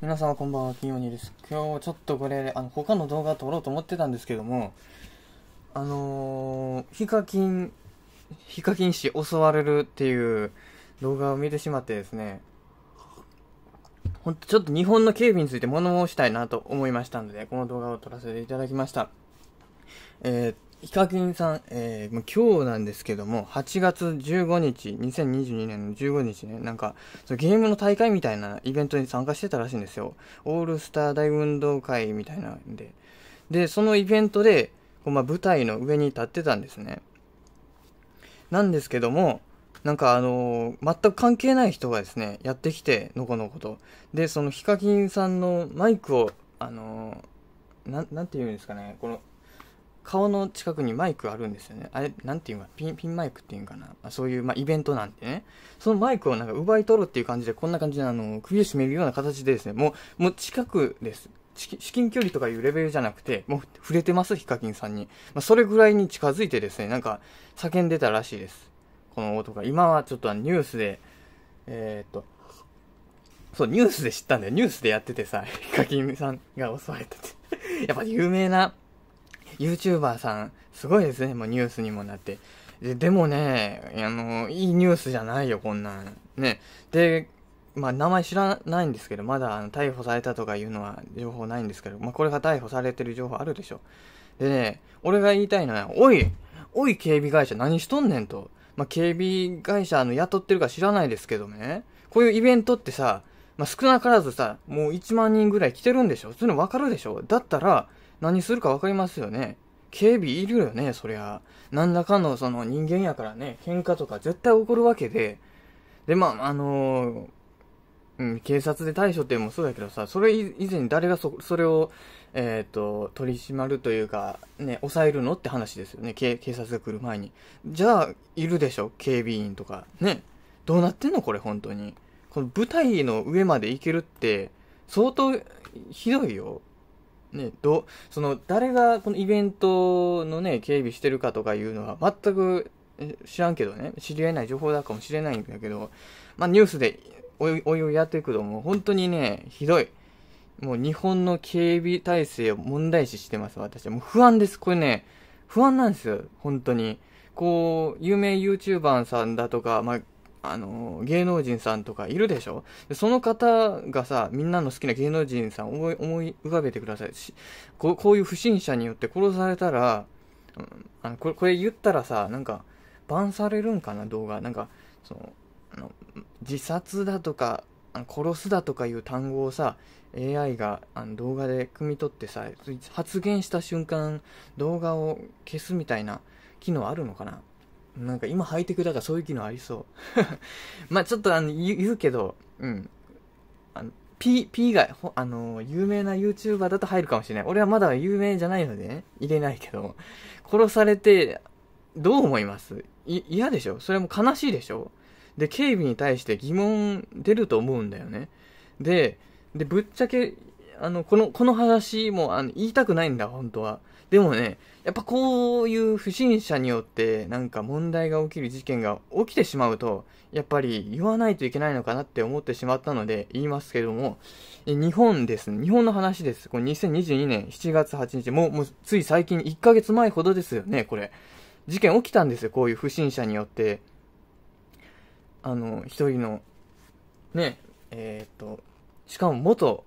皆様こんばんは、金曜日です。今日ちょっとこれ、あの、他の動画撮ろうと思ってたんですけども、あのー、ヒカキン、ヒカキン氏襲われるっていう動画を見てしまってですね、ほんとちょっと日本の警備について物申したいなと思いましたので、この動画を撮らせていただきました。えー、っヒカキンさん、えー、もう今日なんですけども、8月15日、2022年の15日ね、なんか、そのゲームの大会みたいなイベントに参加してたらしいんですよ。オールスター大運動会みたいなんで。で、そのイベントで、こうまあ、舞台の上に立ってたんですね。なんですけども、なんかあのー、全く関係ない人がですね、やってきて、のこのこと。で、そのヒカキンさんのマイクを、あのー、な、なんて言うんですかね、この、顔の近くにマイクあるんですよね。あれ、なんていうか、ピン、ピンマイクっていうかな。そういう、まあ、イベントなんてね。そのマイクをなんか奪い取るっていう感じで、こんな感じで、あの、首を絞めるような形でですね、もう、もう近くです。至近距離とかいうレベルじゃなくて、もう触れてます、ヒカキンさんに。まあ、それぐらいに近づいてですね、なんか、叫んでたらしいです。この男が。今はちょっとニュースで、えー、っと、そう、ニュースで知ったんだよ。ニュースでやっててさ、ヒカキンさんが襲われてて やっぱ有名な、YouTuber さん、すごいですね。もうニュースにもなって。ででもね、あの、いいニュースじゃないよ、こんなん。ね。で、まあ、名前知らないんですけど、まだあの逮捕されたとかいうのは情報ないんですけど、まあ、これが逮捕されてる情報あるでしょ。でね、俺が言いたいのは、おいおい警備会社何しとんねんと。まあ、警備会社の雇ってるか知らないですけどね。こういうイベントってさ、まあ、少なからずさ、もう1万人ぐらい来てるんでしょそういうの分かるでしょだったら、何するか分かりますよね。警備いるよね、そりゃ。何らかのその人間やからね、喧嘩とか絶対起こるわけで。で、まあ、あのー、うん、警察で対処ってもそうやけどさ、それ以前に誰がそ、それを、えっ、ー、と、取り締まるというか、ね、抑えるのって話ですよね。警警察が来る前に。じゃあ、いるでしょ警備員とか。ね。どうなってんのこれ、本当に。この舞台の上まで行けるって、相当ひどいよ。ね、ど、その、誰がこのイベントのね、警備してるかとかいうのは全く知らんけどね、知り合いない情報だかもしれないんだけど、まあニュースでおいおいやっていくともう本当にね、ひどい。もう日本の警備体制を問題視してます、私は。もう不安です、これね。不安なんですよ、本当に。こう、有名 YouTuber さんだとか、まあ、あの、芸能人さんとかいるでしょでその方がさ、みんなの好きな芸能人さん思い、思い浮かべてくださいしこ。こういう不審者によって殺されたら、うん、あのこれ、これ言ったらさ、なんか、バンされるんかな、動画。なんか、その、あの自殺だとか、殺すだとかいう単語をさ、AI があの動画で汲み取ってさ、発言した瞬間、動画を消すみたいな機能あるのかななんか今ハイテクだからそういう機能ありそう。まあちょっとあの言うけど、うん。あの P、P が、あの、有名な YouTuber だと入るかもしれない。俺はまだ有名じゃないので、ね、入れないけど、殺されて、どう思います嫌でしょそれも悲しいでしょで、警備に対して疑問出ると思うんだよね。で、で、ぶっちゃけ、あの、この、この話も、あの、言いたくないんだ、本当は。でもね、やっぱこういう不審者によってなんか問題が起きる事件が起きてしまうと、やっぱり言わないといけないのかなって思ってしまったので言いますけども、日本です。日本の話です。これ2022年7月8日、もう、もうつい最近1ヶ月前ほどですよね、これ。事件起きたんですよ、こういう不審者によって。あの、一人の、ね、えー、っと、しかも元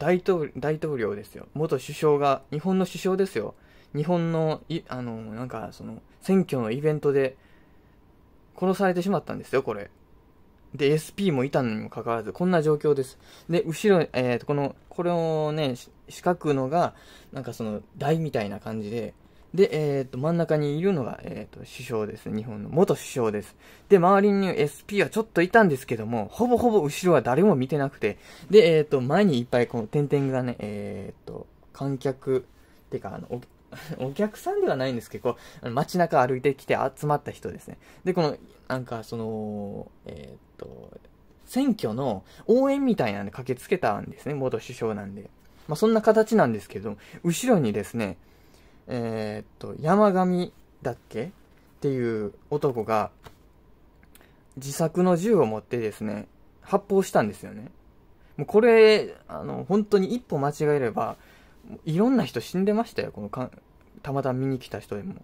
大統大統領ですよ。元首相が、日本の首相ですよ。日本の、い、あの、なんか、その、選挙のイベントで、殺されてしまったんですよ、これ。で、SP もいたのにもかかわらず、こんな状況です。で、後ろ、えっ、ー、と、この、これをね、四角のが、なんかその、台みたいな感じで、で、えっ、ー、と、真ん中にいるのが、えっ、ー、と、首相です。日本の元首相です。で、周りに SP はちょっといたんですけども、ほぼほぼ後ろは誰も見てなくて、で、えっ、ー、と、前にいっぱいこの点々がね、えっ、と、観客、てか、あの、お客さんではないんですけど、街中歩いてきて集まった人ですね。で、この、なんか、その、えっ、と、選挙の応援みたいなんで駆けつけたんですね、元首相なんで。まあ、そんな形なんですけど、後ろにですね、えー、っと、山上だっけっていう男が、自作の銃を持ってですね、発砲したんですよね。もうこれ、あの、本当に一歩間違えれば、いろんな人死んでましたよ、このか、たまたま見に来た人でも。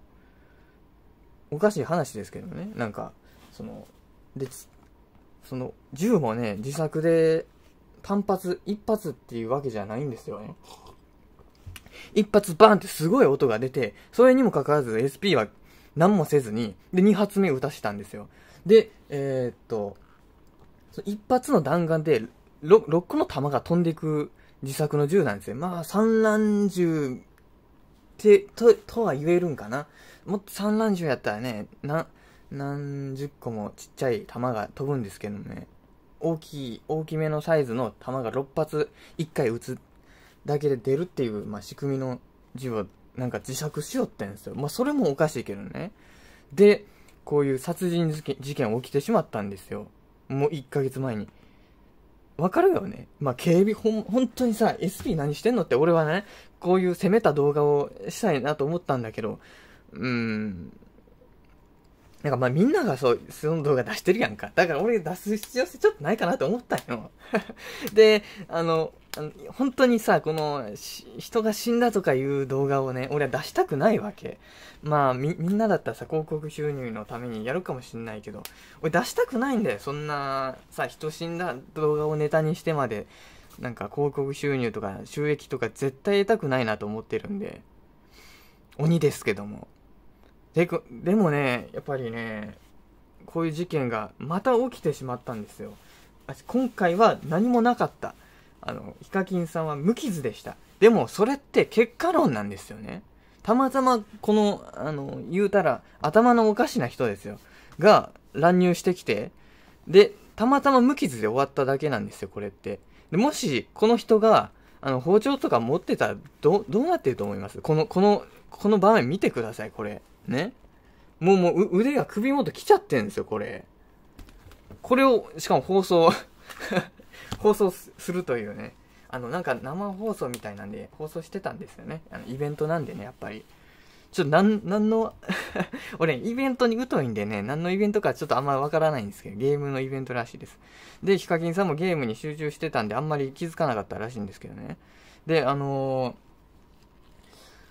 おかしい話ですけどね、なんか、その、で、その、銃もね、自作で、単発、一発っていうわけじゃないんですよね。一発バーンってすごい音が出て、それにもかかわらず SP は何もせずに、で、二発目撃たしたんですよ。で、えー、っと、一発の弾丸で6、個の弾が飛んでいく自作の銃なんですよ。まあ、散乱銃って、と、とは言えるんかな。もっと散乱銃やったらね、な、何十個もちっちゃい弾が飛ぶんですけどね。大きい、大きめのサイズの弾が6発1回撃つだけで出るっていう、まあ、仕組みの字はなんか自作しよってんすよ。まあ、それもおかしいけどね。で、こういう殺人事件、事件起きてしまったんですよ。もう1ヶ月前に。わかるよね。まあ、警備、ほん、本当にさ、SP 何してんのって俺はね、こういう攻めた動画をしたいなと思ったんだけど、うん。なんかまあみんながそう、その動画出してるやんか。だから俺出す必要性ちょっとないかなと思ったんよ。で、あの、本当にさ、この、人が死んだとかいう動画をね、俺は出したくないわけ。まあ、み、みんなだったらさ、広告収入のためにやるかもしんないけど、俺出したくないんだよ。そんな、さ、人死んだ動画をネタにしてまで、なんか広告収入とか収益とか絶対得たくないなと思ってるんで、鬼ですけども。で、でもね、やっぱりね、こういう事件がまた起きてしまったんですよ。今回は何もなかった。あの、ヒカキンさんは無傷でした。でも、それって結果論なんですよね。たまたま、この、あの、言うたら、頭のおかしな人ですよ。が、乱入してきて、で、たまたま無傷で終わっただけなんですよ、これって。でもし、この人が、あの、包丁とか持ってたら、ど、どうなってると思いますこの、この、この場面見てください、これ。ね。もう、もう、腕が首元来ちゃってんですよ、これ。これを、しかも放送放送するというね、あの、なんか生放送みたいなんで放送してたんですよね。あの、イベントなんでね、やっぱり。ちょっとなん、なんの 俺、イベントに疎いんでね、何のイベントかちょっとあんまりわからないんですけど、ゲームのイベントらしいです。で、ヒカキンさんもゲームに集中してたんで、あんまり気づかなかったらしいんですけどね。で、あのー、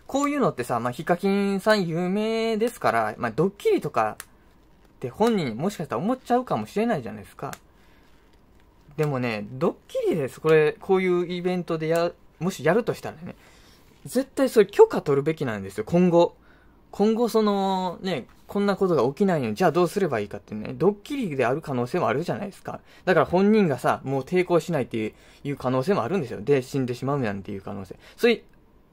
こういうのってさ、まあ、ヒカキンさん有名ですから、まあ、ドッキリとかって本人もしかしたら思っちゃうかもしれないじゃないですか。でもね、ドッキリです。これ、こういうイベントでや、もしやるとしたらね、絶対それ許可取るべきなんですよ、今後。今後その、ね、こんなことが起きないように、じゃあどうすればいいかってね、ドッキリである可能性もあるじゃないですか。だから本人がさ、もう抵抗しないっていう可能性もあるんですよ。で、死んでしまうなんていう可能性。それ、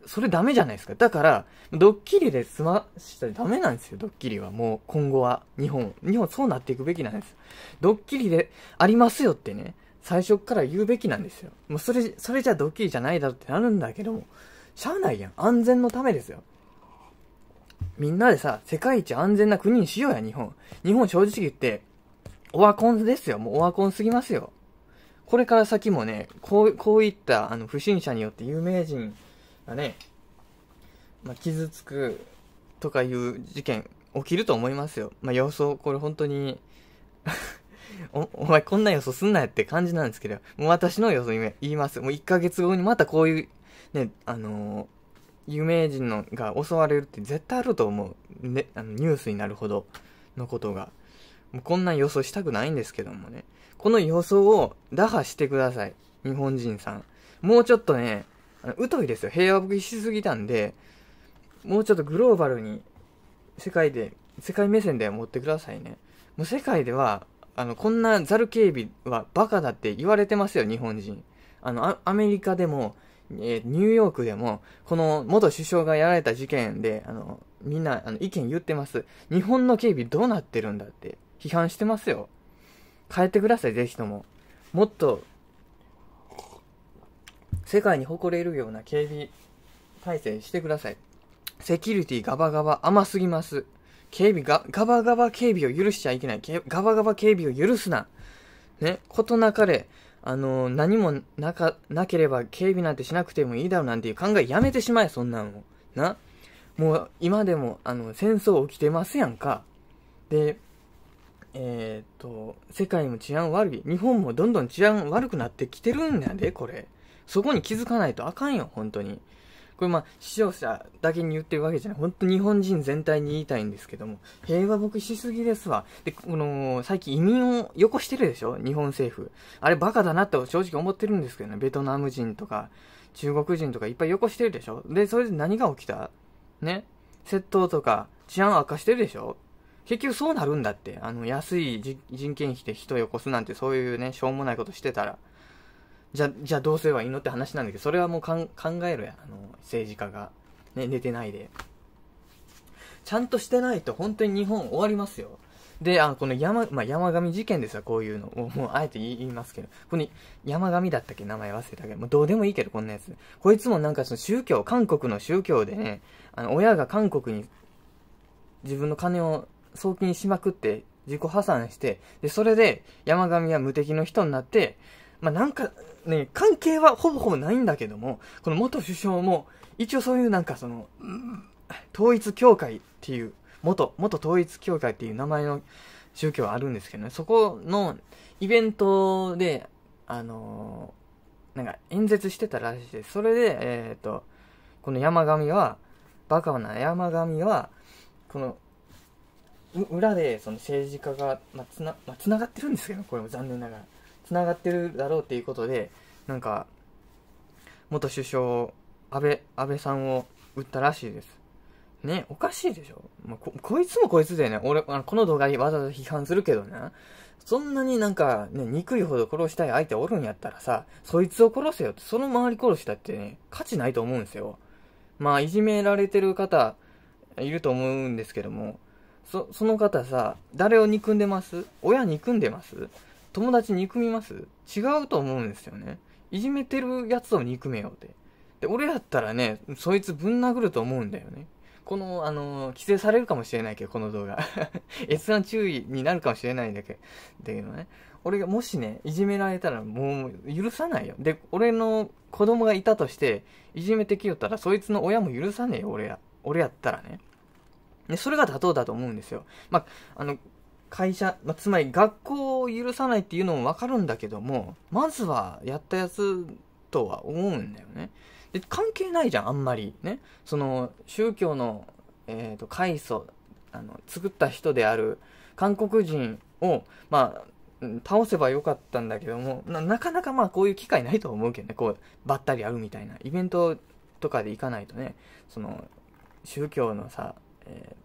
それダメじゃないですか。だから、ドッキリで済ましたらダメなんですよ、ドッキリは。もう今後は、日本。日本そうなっていくべきなんです。ドッキリでありますよってね、最初から言うべきなんですよ。もうそれ、それじゃドッキリじゃないだろってなるんだけども、しゃあないやん。安全のためですよ。みんなでさ、世界一安全な国にしようや、日本。日本正直言って、オワコンですよ。もうオワコンすぎますよ。これから先もね、こう、こういった、あの、不審者によって有名人がね、まあ、傷つくとかいう事件起きると思いますよ。まあ、子をこれ本当にお、お前こんな予想すんなよって感じなんですけど、もう私の予想言います。もう1ヶ月後にまたこういう、ね、あのー、有名人のが襲われるって絶対あると思う。ね、あのニュースになるほどのことが。もうこんな予想したくないんですけどもね。この予想を打破してください。日本人さん。もうちょっとね、あの疎いですよ。平和ボケしすぎたんで、もうちょっとグローバルに、世界で、世界目線で持ってくださいね。もう世界では、あの、こんなザル警備はバカだって言われてますよ、日本人。あの、アメリカでも、えニューヨークでも、この元首相がやられた事件で、あの、みんな、あの、意見言ってます。日本の警備どうなってるんだって、批判してますよ。変えてください、ぜひとも。もっと、世界に誇れるような警備体制してください。セキュリティガバガバ甘すぎます。警備が、ガバガバ警備を許しちゃいけない。ガバガバ警備を許すな。ね、ことなかれ、あの何もなか、なければ警備なんてしなくてもいいだろうなんていう考えやめてしまえ、そんなの。な。もう、今でも、あの、戦争起きてますやんか。で、えー、っと、世界も治安悪い。日本もどんどん治安悪くなってきてるんやで、これ。そこに気づかないとあかんよ、本当に。これまあ、視聴者だけに言ってるわけじゃない。本当日本人全体に言いたいんですけども、平和僕しすぎですわ。で、この、最近移民をよこしてるでしょ日本政府。あれバカだなと正直思ってるんですけどね。ベトナム人とか、中国人とかいっぱいよこしてるでしょで、それで何が起きたね窃盗とか、治安悪化してるでしょ結局そうなるんだって。あの、安い人件費で人をよこすなんてそういうね、しょうもないことしてたら。じゃ、じゃあどうすればいいのって話なんだけど、それはもう考えろや、あの、政治家が。ね、寝てないで。ちゃんとしてないと本当に日本終わりますよ。で、あこの山、まあ、山上事件ですよ、こういうの。もう、もうあえて言いますけど。ここに、山上だったっけ名前忘れたけど、もうどうでもいいけど、こんなやつ。こいつもなんかその宗教、韓国の宗教でね、あの、親が韓国に自分の金を送金しまくって、自己破産して、で、それで山上は無敵の人になって、まあ、なんか、ね、関係はほぼほぼないんだけども、この元首相も、一応そういうなんかその、統一教会っていう、元、元統一教会っていう名前の宗教はあるんですけどね、そこのイベントで、あのなんか演説してたらしいです。それで、えっ、ー、と、この山上は、バカな山上は、この、裏でその政治家が、まあ、つな、まあ、つながってるんですけど、これも残念ながら。つながってるだろうっていうことで、なんか、元首相、安倍、安倍さんを撃ったらしいです。ね、おかしいでしょ、まあ、こ、こいつもこいつでね、俺、あのこの動画にわざわざ批判するけどね、そんなになんかね、憎いほど殺したい相手おるんやったらさ、そいつを殺せよって、その周り殺したってね、価値ないと思うんですよ。まあ、いじめられてる方、いると思うんですけども、そ、その方さ、誰を憎んでます親憎んでます友達憎みます違うと思うんですよね。いじめてるやつを憎めよって。で、俺だったらね、そいつぶん殴ると思うんだよね。この、あのー、規制されるかもしれないけど、この動画。閲覧注意になるかもしれないんだけだけどね。俺がもしね、いじめられたらもう許さないよ。で、俺の子供がいたとして、いじめてきよったら、そいつの親も許さねえよ、俺や。俺やったらね。で、それが妥当だと思うんですよ。まあ、あの、会社、まあ、つまり学校を許さないっていうのもわかるんだけども、まずはやったやつとは思うんだよね。で、関係ないじゃん、あんまり。ね。その、宗教の、えっ、ー、と、階祖、あの、作った人である韓国人を、まあ、倒せばよかったんだけどもな、なかなかまあこういう機会ないと思うけどね、こう、ばったり会うみたいな、イベントとかで行かないとね、その、宗教のさ、え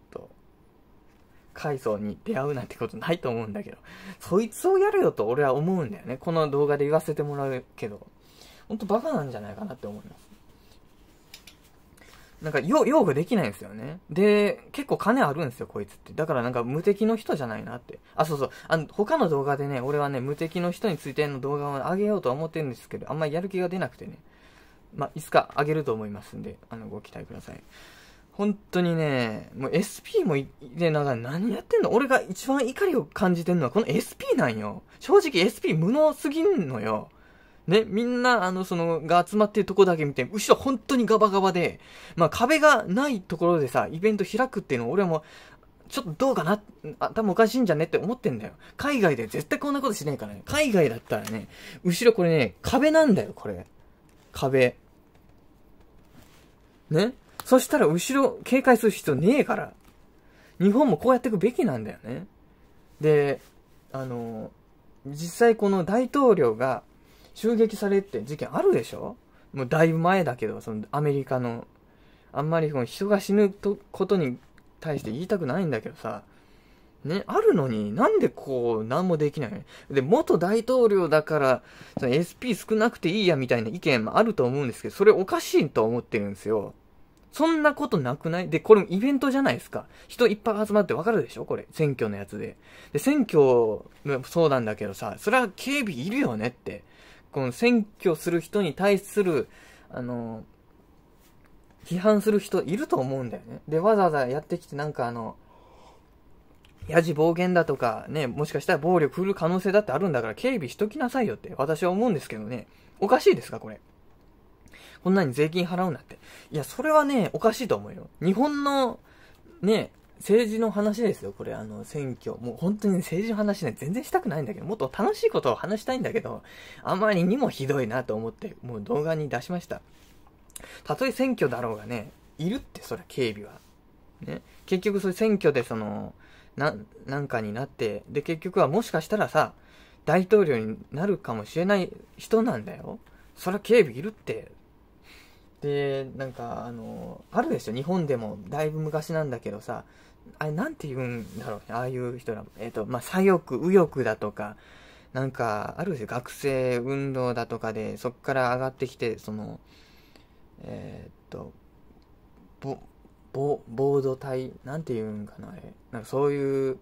階層に出会うなんてことないと思うんだけど、そいつをやるよと俺は思うんだよね。この動画で言わせてもらうけど、ほんとバカなんじゃないかなって思います。なんか、用護できないんですよね。で、結構金あるんですよ、こいつって。だからなんか無敵の人じゃないなって。あ、そうそう。あの、他の動画でね、俺はね、無敵の人についての動画を上げようと思ってるんですけど、あんまりやる気が出なくてね。まあ、いつか上げると思いますんで、あの、ご期待ください。本当にね、もう SP もいでながら何やってんの俺が一番怒りを感じてんのはこの SP なんよ。正直 SP 無能すぎんのよ。ね、みんな、あの、その、が集まってるとこだけ見て、後ろ本当にガバガバで、まあ壁がないところでさ、イベント開くっていうの俺はもう、ちょっとどうかな、頭おかしいんじゃねって思ってんだよ。海外で絶対こんなことしないからね。海外だったらね、後ろこれね、壁なんだよ、これ。壁。ねそしたら後ろ警戒する必要ねえから。日本もこうやっていくべきなんだよね。で、あの、実際この大統領が襲撃されって事件あるでしょもうだいぶ前だけど、そのアメリカの、あんまりこの人が死ぬことに対して言いたくないんだけどさ、ね、あるのになんでこう何もできないので、元大統領だから、その SP 少なくていいやみたいな意見もあると思うんですけど、それおかしいと思ってるんですよ。そんなことなくないで、これもイベントじゃないですか。人いっぱい集まってわかるでしょこれ。選挙のやつで。で、選挙のそうなんだけどさ、それは警備いるよねって。この選挙する人に対する、あの、批判する人いると思うんだよね。で、わざわざやってきてなんかあの、やじ暴言だとか、ね、もしかしたら暴力振る可能性だってあるんだから警備しときなさいよって私は思うんですけどね。おかしいですかこれ。こんなに税金払うなって。いや、それはね、おかしいと思うよ。日本の、ね、政治の話ですよ、これ、あの、選挙。もう本当に政治の話ね、全然したくないんだけど、もっと楽しいことを話したいんだけど、あまりにもひどいなと思って、もう動画に出しました。たとえ選挙だろうがね、いるって、それ警備は。ね。結局、それ選挙で、その、な、なんかになって、で、結局はもしかしたらさ、大統領になるかもしれない人なんだよ。そりゃ警備いるって、でなんかあのあるでしょ日本でもだいぶ昔なんだけどさあれなんて言うんだろうねああいう人らえっ、ー、とまあ左翼右翼だとかなんかあるでしょ学生運動だとかでそっから上がってきてそのえっ、ー、とぼぼ暴動隊なんて言うんかなあれなんかそういう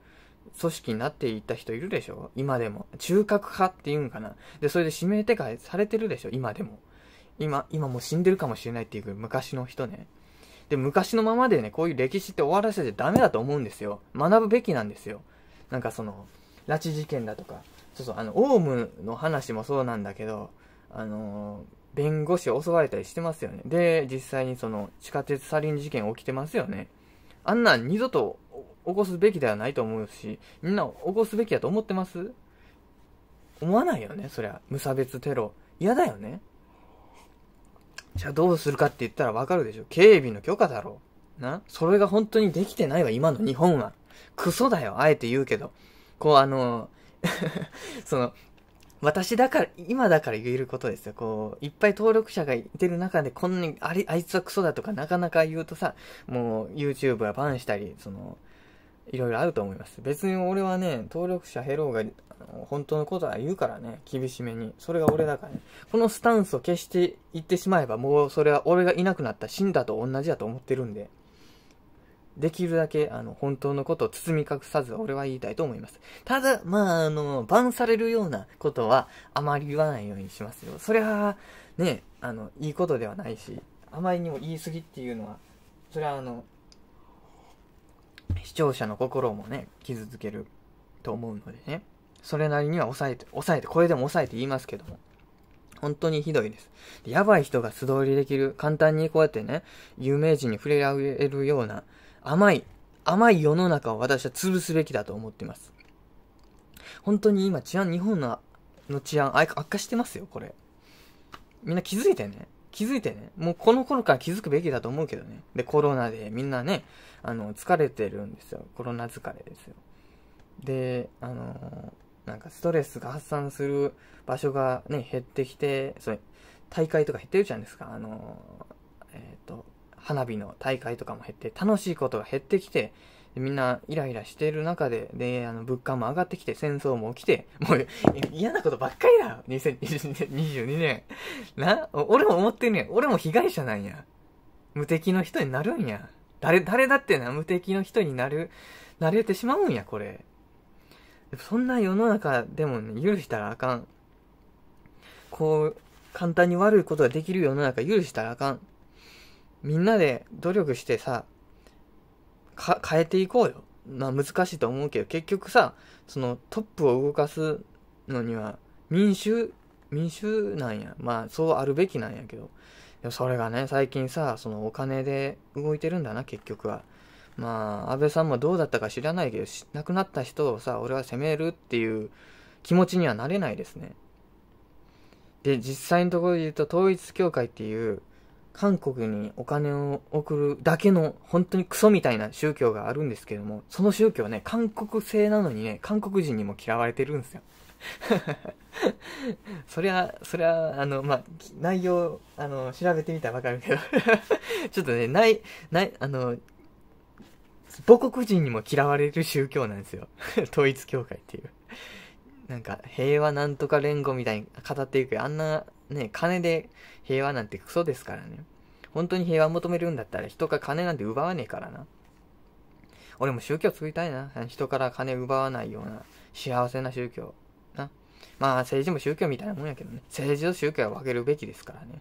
組織になっていった人いるでしょ今でも中核派っていうんかなでそれで指名手配されてるでしょ今でも今、今もう死んでるかもしれないっていう昔の人ね。で、昔のままでね、こういう歴史って終わらせちゃダメだと思うんですよ。学ぶべきなんですよ。なんかその、拉致事件だとか、そうそう、あの、オウムの話もそうなんだけど、あのー、弁護士を襲われたりしてますよね。で、実際にその、地下鉄サリン事件起きてますよね。あんなん二度と起こすべきではないと思うし、みんな起こすべきだと思ってます思わないよね、そりゃ。無差別テロ。嫌だよね。じゃあどうするかって言ったらわかるでしょ。警備の許可だろう。なそれが本当にできてないわ、今の日本は。クソだよ、あえて言うけど。こう、あの、その、私だから、今だから言えることですよ。こう、いっぱい登録者がいてる中で、こんなに、あり、あいつはクソだとか、なかなか言うとさ、もう、YouTube はバンしたり、その、いろいろあると思います。別に俺はね、登録者減ろうが、本当のことは言うからね、厳しめに。それが俺だからね。このスタンスを消していってしまえば、もうそれは俺がいなくなった死んだと同じだと思ってるんで、できるだけ、あの、本当のことを包み隠さず俺は言いたいと思います。ただ、まあ、あの、バンされるようなことは、あまり言わないようにしますよ。それは、ね、あの、いいことではないし、あまりにも言い過ぎっていうのは、それはあの、視聴者の心もね、傷つけると思うのでね、それなりには抑えて、抑えて、これでも抑えて言いますけども、本当にひどいです。やばい人が素通りできる、簡単にこうやってね、有名人に触れられるような、甘い、甘い世の中を私は潰すべきだと思ってます。本当に今治安、日本のの治安、悪化してますよ、これ。みんな気づいてね。気づいてね、もうこの頃から気づくべきだと思うけどね。で、コロナでみんなね、あの、疲れてるんですよ。コロナ疲れですよ。で、あのー、なんかストレスが発散する場所がね、減ってきて、それ、大会とか減ってるじゃないですか。あのー、えっ、ー、と、花火の大会とかも減って、楽しいことが減ってきて、みんなイライラしてる中で、で、あの、物価も上がってきて、戦争も起きて、もう嫌なことばっかりだよ !2022 年。な俺も思ってんねん。俺も被害者なんや。無敵の人になるんや。誰、誰だってな、無敵の人になる、慣れてしまうんや、これ。そんな世の中でも、ね、許したらあかん。こう、簡単に悪いことができる世の中許したらあかん。みんなで努力してさ、変えていこうよ。まあ難しいと思うけど、結局さ、そのトップを動かすのには民衆、民衆なんや。まあそうあるべきなんやけど。それがね、最近さ、そのお金で動いてるんだな、結局は。まあ、安倍さんもどうだったか知らないけど、亡くなった人をさ、俺は責めるっていう気持ちにはなれないですね。で、実際のところで言うと、統一教会っていう、韓国にお金を送るだけの本当にクソみたいな宗教があるんですけども、その宗教はね、韓国製なのにね、韓国人にも嫌われてるんですよ。そりゃ、そりゃ、あの、まあ、内容、あの、調べてみたらわかるけど ちょっとね、ない、ない、あの、母国人にも嫌われる宗教なんですよ。統一教会っていう。なんか、平和なんとか連合みたいに語っていくあんなね、金で平和なんてクソですからね。本当に平和求めるんだったら人が金なんて奪わねえからな。俺も宗教作りたいな。人から金奪わないような幸せな宗教。な。まあ政治も宗教みたいなもんやけどね。政治と宗教は分けるべきですからね。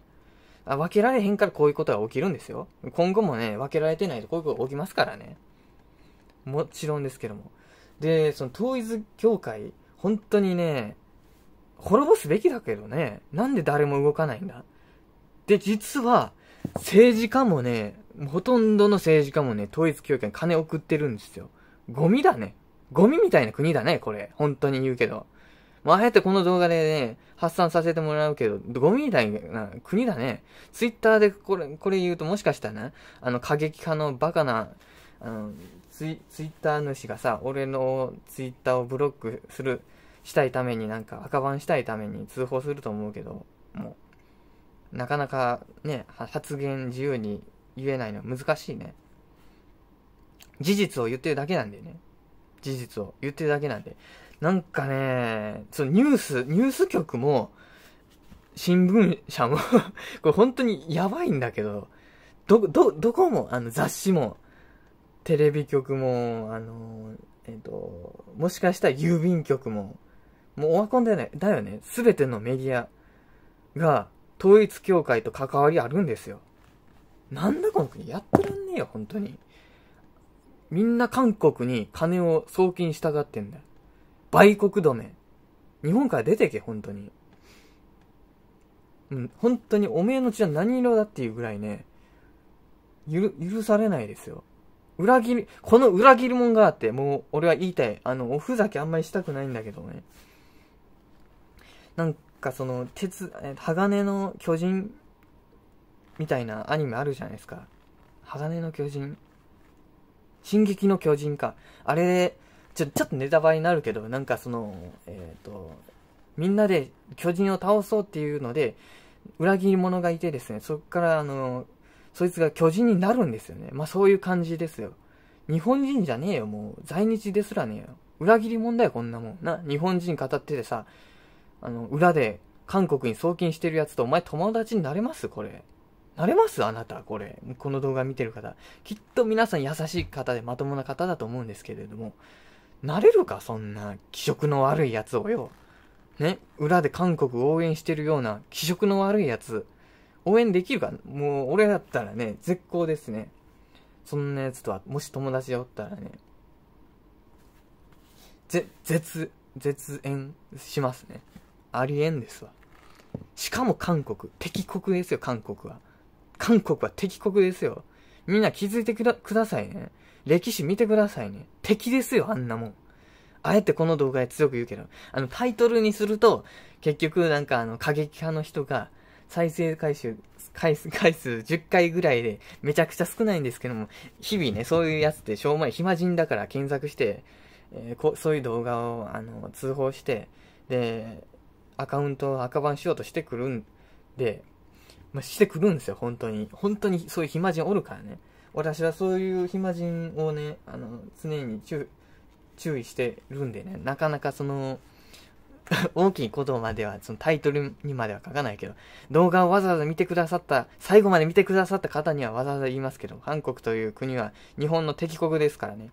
あ分けられへんからこういうことが起きるんですよ。今後もね、分けられてないとこういうことが起きますからね。もちろんですけども。で、その統一教会、本当にね、滅ぼすべきだけどね。なんで誰も動かないんだで、実は、政治家もね、ほとんどの政治家もね、統一教会に金送ってるんですよ。ゴミだね。ゴミみたいな国だね、これ。本当に言うけど。まあ、あえてこの動画でね、発散させてもらうけど、ゴミみたいな国だね。ツイッターでこれ、これ言うともしかしたらね、あの、過激派のバカな、あの、ツイツイッター主がさ、俺のツイッターをブロックするしたいためになんか赤番したいために通報すると思うけどもうなかなかね発言自由に言えないのは難しいね事実を言ってるだけなんだよね事実を言ってるだけなんでなんかねそのニュースニュース局も新聞社も これ本当にやばいんだけどどどどこもあの雑誌もテレビ局もあのえっ、ともしかしたら郵便局ももうオワコンだよね、だよね、すべてのメディアが統一教会と関わりあるんですよ。なんだこの国、やってらんねえよ、本当に。みんな韓国に金を送金したがってんだよ。売国止め。日本から出てけ、本当に。うん、本当におめえの血は何色だっていうぐらいね、ゆる、許されないですよ。裏切り、この裏切り者があって、もう俺は言いたい。あの、おふざけあんまりしたくないんだけどね。なんかその、鉄、鋼の巨人みたいなアニメあるじゃないですか。鋼の巨人。進撃の巨人か。あれ、ちょ、ちょっとネタバレになるけど、なんかその、えっ、ー、と、みんなで巨人を倒そうっていうので、裏切り者がいてですね、そっから、あの、そいつが巨人になるんですよね。まあ、そういう感じですよ。日本人じゃねえよ、もう。在日ですらねえよ。裏切り者だよ、こんなもん。な、日本人語っててさ、あの、裏で韓国に送金してるやつとお前友達になれますこれ。なれますあなた、これ。この動画見てる方。きっと皆さん優しい方でまともな方だと思うんですけれども、なれるかそんな気色の悪いやつをよ。ね、裏で韓国応援してるような気色の悪いやつ、応援できるかもう俺だったらね、絶好ですね。そんなやつとは、もし友達でおったらね、ぜ、絶、絶縁しますね。ありえんですわ。しかも韓国、敵国ですよ、韓国は。韓国は敵国ですよ。みんな気づいてくだ、くださいね。歴史見てくださいね。敵ですよ、あんなもん。あえてこの動画で強く言うけど、あの、タイトルにすると、結局なんかあの、過激派の人が、再生回収、回数、回数10回ぐらいで、めちゃくちゃ少ないんですけども、日々ね、そういうやつで、しょうまい、暇人だから検索して、えー、こそういう動画を、あの、通報して、で、アカウントを赤バンしようとしてくるんで、まあ、してくるんですよ、本当に。本当にそういう暇人おるからね。私はそういう暇人をね、あの、常に注意してるんでね、なかなかその、大きいことまでは、そのタイトルにまでは書かないけど、動画をわざわざ見てくださった、最後まで見てくださった方にはわざわざ言いますけど、韓国という国は日本の敵国ですからね。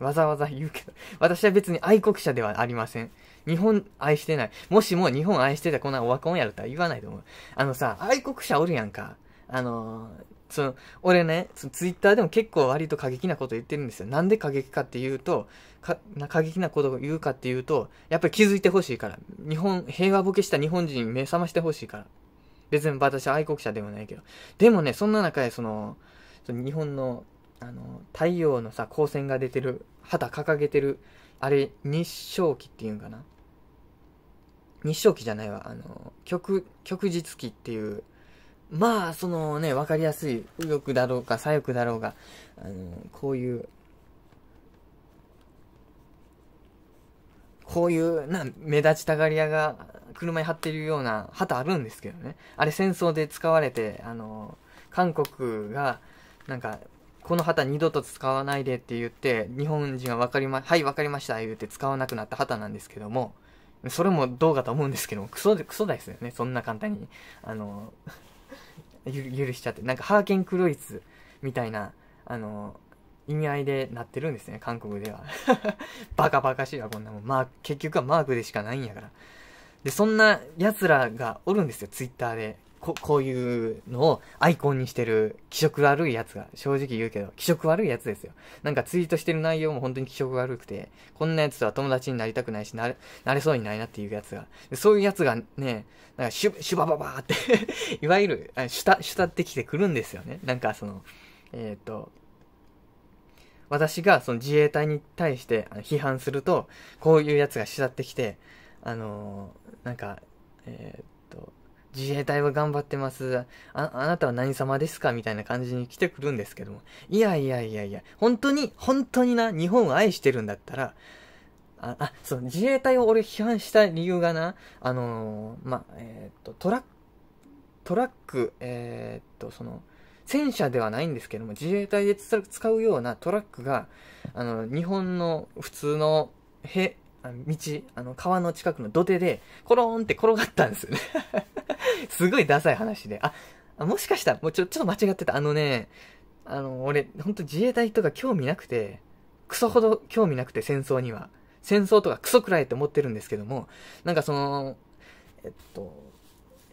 わざわざ言うけど、私は別に愛国者ではありません。日本愛してない。もしも日本愛してたこんなオワコンやるとは言わないと思う。あのさ、愛国者おるやんか。あのー、その、俺ね、そのツイッターでも結構割と過激なこと言ってるんですよ。なんで過激かっていうと、かな過激なことを言うかっていうと、やっぱり気づいてほしいから。日本、平和ボケした日本人目覚ましてほしいから。別に私は愛国者でもないけど。でもね、そんな中でその、その日本のあの、太陽のさ、光線が出てる、旗掲げてる、あれ、日照期っていうんかな。日照期じゃないわ。あの、極、極日期っていう、まあ、そのね、わかりやすい、右翼だろうか、左翼だろうが、あの、こういう、こういう、な、目立ちたがり屋が車に貼ってるような旗あるんですけどね。あれ戦争で使われて、あの、韓国が、なんか、この旗二度と使わないでって言って、日本人が分かりま、はい、分かりました、言って使わなくなった旗なんですけども、それもどうかと思うんですけども、クソ、クソですよね、そんな簡単に。あの、ゆ許しちゃって。なんか、ハーケンクロイツみたいな、あの、意味合いでなってるんですね、韓国では。バカバカしいわ、こんなもん。まあ、結局はマークでしかないんやから。で、そんな奴らがおるんですよ、ツイッターで。ここういうのをアイコンにしてる気色悪いやつが、正直言うけど、気色悪いやつですよ。なんかツイートしてる内容も本当に気色悪くて、こんなやつとは友達になりたくないし、なれ、なれそうにないなっていうやつが。そういうやつがね、なんかシュ、シュバババーって いわゆる、あシュタ、シュタってきてくるんですよね。なんかその、えっ、と、私がその自衛隊に対して批判すると、こういうやつが慕ってきて、あのー、なんか、えー、っと、自衛隊は頑張ってます。あ、あなたは何様ですかみたいな感じに来てくるんですけども。いやいやいやいや、本当に、本当にな、日本を愛してるんだったら、あ、あそう、自衛隊を俺批判した理由がな、あのー、ま、えっ、と、トラック、トラック、えっ、と、その、戦車ではないんですけども、自衛隊で使うようなトラックが、あの、日本の普通の、へ、道、あの、川の近くの土手で、コローンって転がったんですよねすごいダサい話で。あ、もしかしたら、もうちょ、ちょっと間違ってた。あのね、あの、俺、ほんと自衛隊とか興味なくて、クソほど興味なくて戦争には。戦争とかクソくらいって思ってるんですけども、なんかその、えっと、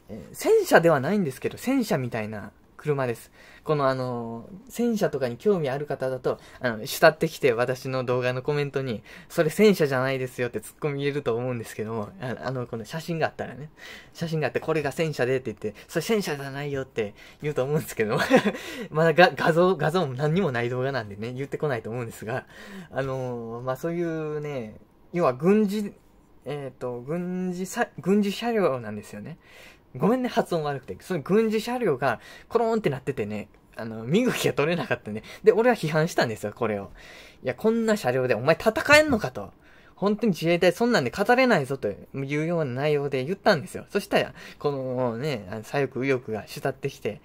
えー、戦車ではないんですけど、戦車みたいな、車です。このあの、戦車とかに興味ある方だと、あの、慕ってきて私の動画のコメントに、それ戦車じゃないですよって突っ込み入れると思うんですけども、あの、この写真があったらね、写真があってこれが戦車でって言って、それ戦車じゃないよって言うと思うんですけど まだ画像、画像も何にもない動画なんでね、言ってこないと思うんですが、あの、まあ、そういうね、要は軍事、えっ、ー、と、軍事さ、軍事車両なんですよね。ごめんね、発音悪くて。その軍事車両が、コロンってなっててね、あの、身動きが取れなかったね。で、俺は批判したんですよ、これを。いや、こんな車両でお前戦えんのかと。本当に自衛隊そんなんで語れないぞというような内容で言ったんですよ。そしたら、このね、左翼右翼が慕ってきて、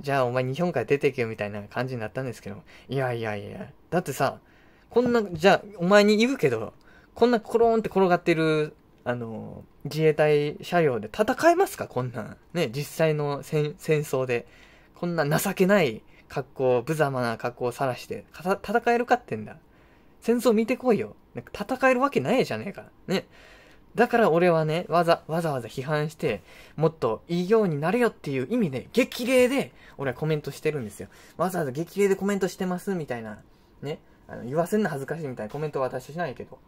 じゃあお前日本から出てけよみたいな感じになったんですけど、いやいやいや、だってさ、こんな、じゃあお前に言うけど、こんなコローンって転がってるあの、自衛隊車両で戦えますかこんなん。ね、実際の戦争で。こんな情けない格好、無様な格好をさらして、戦えるかってんだ。戦争見てこいよ。なんか戦えるわけないじゃねえか。ね。だから俺はね、わざ、わざわざ批判して、もっといいようになれよっていう意味で、激励で、俺はコメントしてるんですよ。わざわざ激励でコメントしてます、みたいな。ね。あの、言わせんな恥ずかしいみたいなコメントは私しないけど。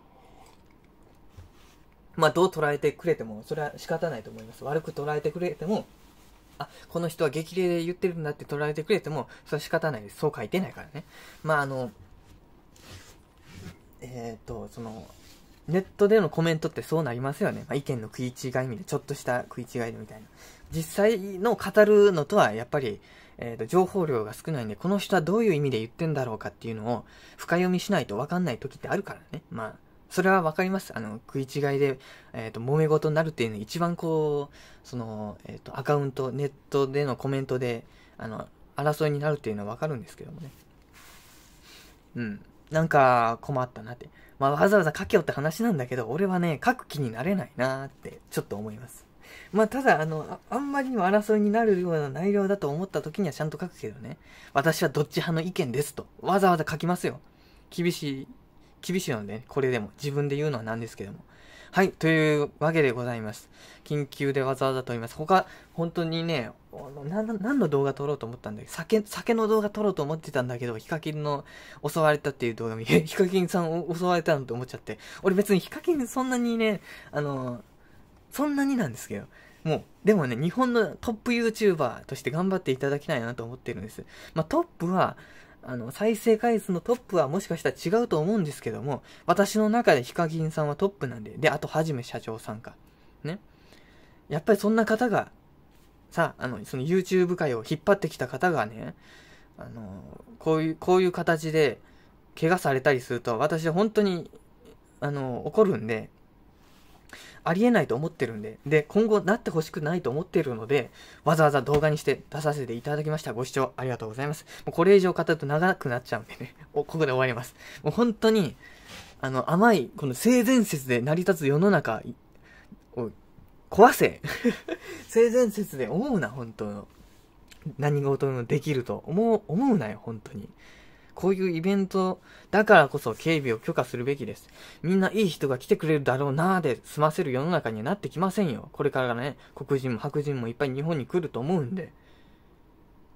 まあ、どう捉えてくれても、それは仕方ないと思います。悪く捉えてくれても、あ、この人は激励で言ってるんだって捉えてくれても、それは仕方ないです。そう書いてないからね。まあ、あの、えっ、ー、と、その、ネットでのコメントってそうなりますよね。まあ、意見の食い違いみたいな、ちょっとした食い違いみたいな。実際の語るのとは、やっぱり、えーと、情報量が少ないんで、この人はどういう意味で言ってんだろうかっていうのを、深読みしないと分かんない時ってあるからね。まあ、それはわかります。あの、食い違いで、えっ、ー、と、揉め事になるっていうのは一番こう、その、えっ、ー、と、アカウント、ネットでのコメントで、あの、争いになるっていうのはわかるんですけどもね。うん。なんか、困ったなって。まあ、わざわざ書けよって話なんだけど、俺はね、書く気になれないなって、ちょっと思います。まあ、ただ、あのあ、あんまりにも争いになるような内容だと思った時にはちゃんと書くけどね。私はどっち派の意見ですと。わざわざ書きますよ。厳しい厳しいので、ね、これでも自分で言うのはなんですけども。はい、というわけでございます。緊急でわざわざ撮ります。他、本当にね、何の動画撮ろうと思ったんだけど、酒、酒の動画撮ろうと思ってたんだけど、ヒカキンの襲われたっていう動画見、ヒカキンさん襲われたのと思っちゃって、俺別にヒカキンそんなにね、あの、そんなになんですけど、もう、でもね、日本のトップ YouTuber として頑張っていただきたいなと思ってるんです。まあ、トップは、あの、再生回数のトップはもしかしたら違うと思うんですけども、私の中でヒカキンさんはトップなんで、で、あとはじめ社長さんか。ね。やっぱりそんな方が、さ、あの、その YouTube 界を引っ張ってきた方がね、あの、こういう、こういう形で、怪我されたりすると、私は本当に、あの、怒るんで、ありえないと思ってるんで、で、今後なってほしくないと思ってるので、わざわざ動画にして出させていただきました。ご視聴ありがとうございます。もうこれ以上語ると長くなっちゃうんでね、おここで終わります。もう本当に、あの、甘い、この性善説で成り立つ世の中を壊せ 性善説で思うな、本当の。何事もできると思う、思うなよ、本当に。こういうイベントだからこそ警備を許可するべきです。みんないい人が来てくれるだろうなーで済ませる世の中にはなってきませんよ。これからね、黒人も白人もいっぱい日本に来ると思うんで。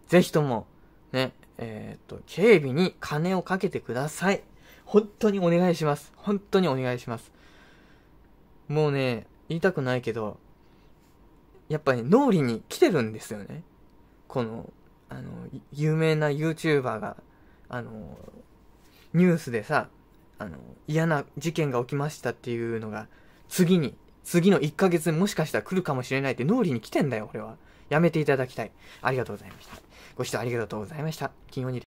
ぜひとも、ね、えー、っと、警備に金をかけてください。本当にお願いします。本当にお願いします。もうね、言いたくないけど、やっぱり、ね、脳裏に来てるんですよね。この、あの、有名な YouTuber があの、ニュースでさ、あの、嫌な事件が起きましたっていうのが、次に、次の1ヶ月もしかしたら来るかもしれないって脳裏に来てんだよ、俺は。やめていただきたい。ありがとうございました。ご視聴ありがとうございました。金曜に